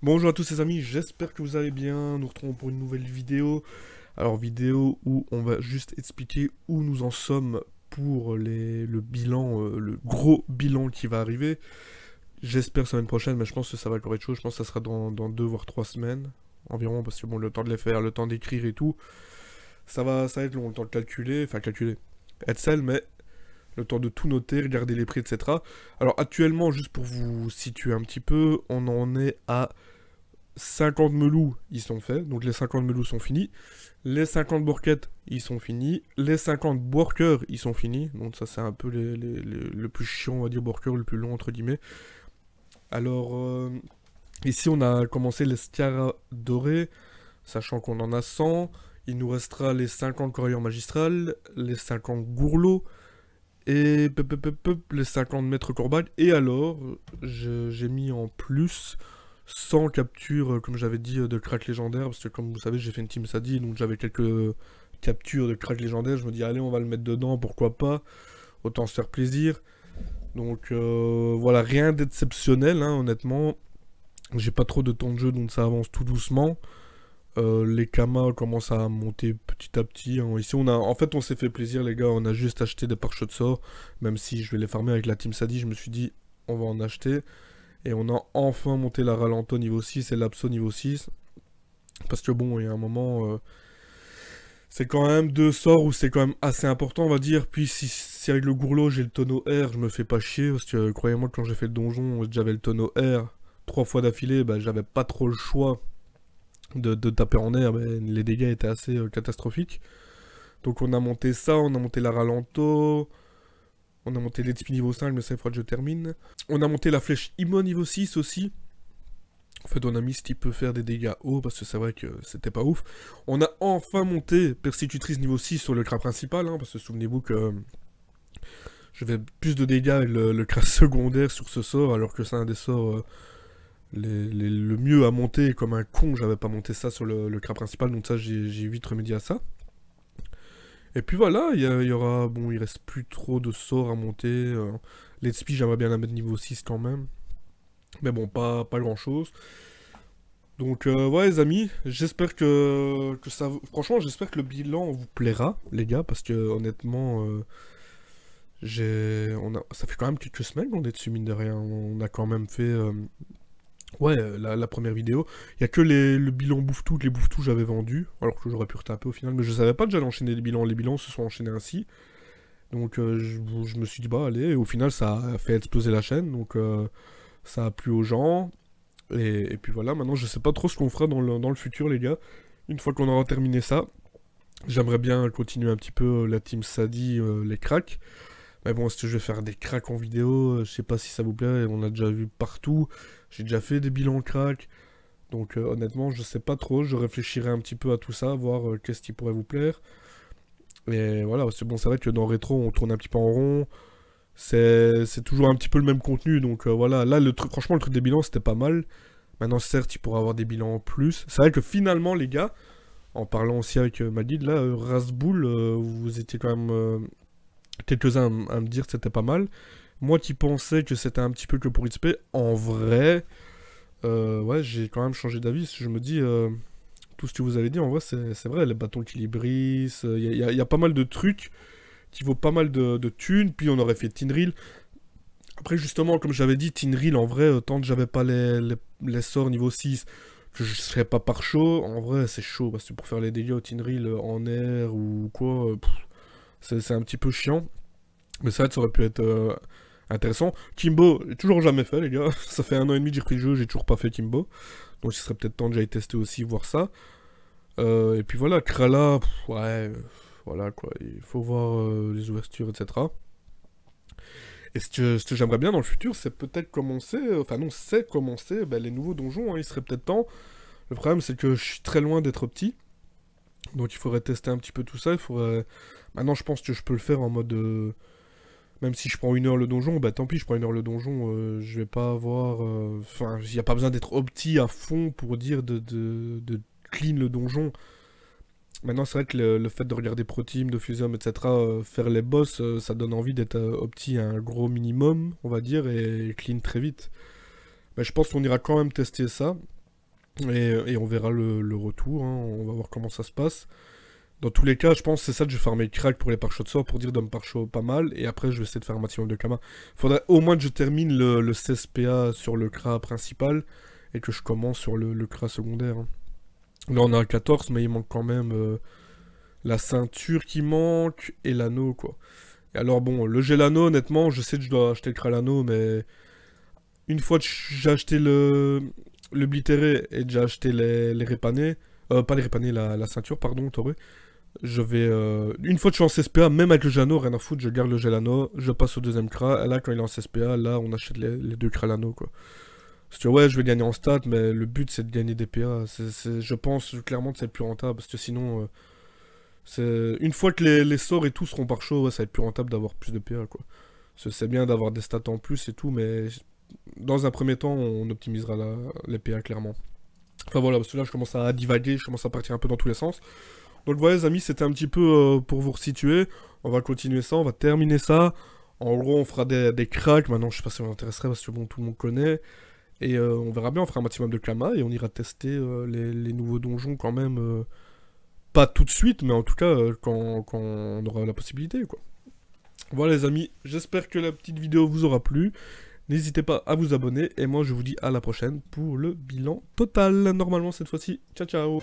Bonjour à tous les amis, j'espère que vous allez bien, nous retrouvons pour une nouvelle vidéo. Alors vidéo où on va juste expliquer où nous en sommes pour le bilan, euh, le gros bilan qui va arriver. J'espère semaine prochaine, mais je pense que ça va encore être chaud, je pense que ça sera dans, deux voire trois semaines environ, parce que bon, le temps de les faire, le temps d'écrire et tout, ça va, ça va être long, le temps de calculer, enfin calculer, être seul, mais le temps de tout noter, regarder les prix, etc. Alors actuellement, juste pour vous situer un petit peu, on en est à 50 melous, ils sont faits, donc les 50 melous sont finis. Les 50 bourquettes, ils sont finis. Les 50 workers, ils sont finis. Donc ça, c'est un peu le plus chiant, on va dire, worker, le plus long, entre guillemets. Alors, euh, ici, on a commencé les scaras dorés, sachant qu'on en a 100. Il nous restera les 50 coréens magistrales, les 50 gourlots, et les 50 mètres corbac. Et alors, j'ai mis en plus 100 captures, euh, comme j'avais dit, euh, de crack légendaire, parce que comme vous savez, j'ai fait une team Sadi, donc j'avais quelques captures de crack légendaire. Je me dis, allez, on va le mettre dedans, pourquoi pas, autant se faire plaisir. Donc euh, voilà, rien d'exceptionnel, hein, honnêtement. J'ai pas trop de temps de jeu, donc ça avance tout doucement. Euh, les kamas commencent à monter petit à petit. Hein. Ici, on a, en fait, on s'est fait plaisir, les gars. On a juste acheté des pare de sort. Même si je vais les farmer avec la Team Sadi, je me suis dit, on va en acheter. Et on a enfin monté la Ralento niveau 6 et l'Apso niveau 6. Parce que bon, il y a un moment... Euh, c'est quand même deux sorts où c'est quand même assez important, on va dire. Puis si, c'est avec le gourlot, j'ai le tonneau R, je me fais pas chier. Parce que croyez-moi, quand j'ai fait le donjon, j'avais le tonneau R trois fois d'affilée, bah, j'avais pas trop le choix de, taper en air, mais ben, les dégâts étaient assez euh, catastrophiques. Donc on a monté ça, on a monté la ralento, on a monté l'Etspi niveau 5, mais ça il faudra que je termine. On a monté la flèche IMO niveau 6 aussi. En fait, on a mis ce qui peut faire des dégâts haut, parce que c'est vrai que c'était pas ouf. On a enfin monté Persécutrice niveau 6 sur le crâne principal, hein, parce que souvenez-vous que euh, je fais plus de dégâts avec le, crâne secondaire sur ce sort, alors que c'est un des sorts... Euh, le mieux à monter. Comme un con, j'avais pas monté ça sur le, le cas principal, donc ça, j'ai vite remédié à ça. Et puis voilà, il y, aura. Bon, il reste plus trop de sorts à monter. Euh. les Let's j'aimerais bien la mettre niveau 6 quand même. Mais bon, pas, pas grand chose. Donc, euh, ouais, les amis, j'espère que, ça. Franchement, j'espère que le bilan vous plaira, les gars, parce que honnêtement. Euh, j'ai, on a, ça fait quand même quelques semaines qu'on est dessus, mine de rien. On a quand même fait Ouais, euh, la, première vidéo. Il y a que les, le bilan bouffe-tout, les bouffe-tout j'avais vendu, alors que j'aurais pu retaper au final, mais je savais pas que j'allais enchaîner les bilans, les bilans se sont enchaînés ainsi. Donc euh, je, me suis dit bah allez, au final ça a fait exploser la chaîne, donc euh, ça a plu aux gens. Et, puis voilà, maintenant je sais pas trop ce qu'on fera dans le, futur les gars. Une fois qu'on aura terminé ça, j'aimerais bien continuer un petit peu la team Sadi, les cracks. Mais bon, est-ce que je vais faire des cracks en vidéo, euh, je sais pas si ça vous plaît, on a déjà vu partout. J'ai déjà fait des bilans cracks. Donc euh, honnêtement, je sais pas trop, je réfléchirai un petit peu à tout ça, voir euh, qu'est-ce qui pourrait vous plaire. Mais voilà, c'est bon, c'est vrai que dans Rétro, on tourne un petit peu en rond. C'est toujours un petit peu le même contenu, donc voilà. Là, le truc, franchement, le truc des bilans, c'était pas mal. Maintenant, certes, il pourrait avoir des bilans en plus. C'est vrai que finalement, les gars, en parlant aussi avec Malid, là, Rasboul, vous étiez quand même quelques-uns à, me dire que c'était pas mal. Moi qui pensais que c'était un petit peu que pour XP, en vrai, euh, ouais, j'ai quand même changé d'avis. Je me dis, euh, tout ce que vous avez dit, en vrai, c'est vrai. Les bâtons qui il euh, y, a pas mal de trucs qui vaut pas mal de, thunes. Puis on aurait fait Tinril. Après, justement, comme j'avais dit, Tinril, en vrai, tant que j'avais pas les, les, sorts niveau 6, je serais pas par chaud, en vrai, c'est chaud. Parce que pour faire les dégâts au Tinril en air ou quoi, c'est un petit peu chiant. Mais ça, ça aurait pu être euh, intéressant. Kimbo, toujours jamais fait, les gars. ça fait un an et demi que j'ai pris le jeu, j'ai toujours pas fait Kimbo. Donc, il serait peut-être temps que j'aille tester aussi, voir ça. Euh, et puis voilà, Krala, ouais, voilà quoi. Il faut voir euh, les ouvertures, etc. Et ce que, que j'aimerais bien dans le futur, c'est peut-être commencer, enfin non, c'est commencer ben, les nouveaux donjons, hein. il serait peut-être temps. Le problème, c'est que je suis très loin d'être petit. Donc il faudrait tester un petit peu tout ça. Il faudrait... Maintenant, je pense que je peux le faire en mode. Euh, même si je prends une heure le donjon, bah tant pis, je prends une heure le donjon. Euh, je vais pas avoir. Euh, enfin, il n'y a pas besoin d'être opti à fond pour dire de, clean le donjon. Maintenant, c'est vrai que le, fait de regarder Pro Team, de Fusium, etc., faire les boss, ça donne envie d'être opti à un gros minimum, on va dire, et clean très vite. Mais je pense qu'on ira quand même tester ça. Euh, et, on verra le, retour, hein. on va voir comment ça se passe. Dans tous les cas, je pense que c'est ça que je vais faire mes crack pour les pare de sort pour dire d'un pare pas mal. Et après, je vais essayer de faire un maximum de Kama. Faudrait au moins que je termine le, le 16PA sur le CRA principal et que je commence sur le, le secondaire. Hein. Là, on a un 14, mais il manque quand même euh, la ceinture qui manque et l'anneau, quoi. Et alors, bon, le gel l'anneau, honnêtement, je sais que je dois acheter le CRA l'anneau, mais une fois que j'ai acheté le, le l'oblitérer est déjà acheté les, les Euh, pas les répanés, la, la ceinture, pardon, Toré. Je vais. Euh... Une fois que je suis en CSPA, même avec le Gelano, rien à foutre, je garde le Gelano, je passe au deuxième kra, Et là, quand il est en CSPA, là, on achète les, deux kra quoi. Parce que ouais, je vais gagner en stats, mais le but c'est de gagner des PA. je pense clairement que c'est le plus rentable, parce que sinon, euh, c'est une fois que les, les, sorts et tout seront par chaud, ouais, ça va être plus rentable d'avoir plus de PA. quoi. C'est bien d'avoir des stats en plus et tout, mais dans un premier temps, on optimisera la, clairement. Enfin voilà, parce que là, je commence à divaguer, je commence à partir un peu dans tous les sens. Donc voilà, les amis, c'était un petit peu euh, pour vous resituer. On va continuer ça, on va terminer ça. En gros, on fera des, cracks. Maintenant, je sais pas si ça vous intéresserait parce que bon, tout le monde connaît. Et euh, on verra bien, on fera un maximum de kama et on ira tester euh, les, nouveaux donjons quand même. pas tout de suite, mais en tout cas, quand, quand, on aura la possibilité, quoi. Voilà, les amis, j'espère que la petite vidéo vous aura plu. N'hésitez pas à vous abonner et moi je vous dis à la prochaine pour le bilan total. Normalement cette fois-ci. Ciao ciao